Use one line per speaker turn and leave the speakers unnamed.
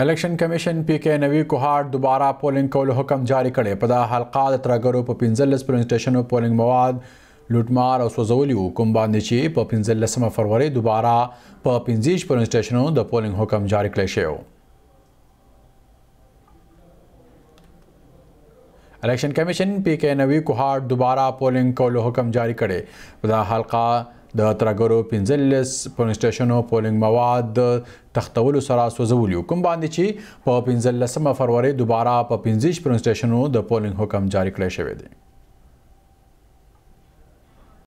الیکشن کمیشن پی کې نوی کوهار دوباره پولینګ کول حکم جاری کړي په دا حلقه د ترګرو په 15 پولینګ سټیشنو پولینګ مواد لوټمار او سوزولي حکم باندې چې په 15 فروری دوباره په 15 پولینګ سټیشنو د پولینګ حکم جاری کړی شو الیکشن کمیشن پی کې نوی کوهار دوباره پولینګ کول حکم جاری کړي په دا حلقه د ترګرو 15 پولینګ سټیشنو پولینګ مواد تختولو سره سوزول یو کوم باندې چې په 15 فروری دوباره په 15 پولینګ سټیشنو د پولینګ حکم جاری کړی شوی دی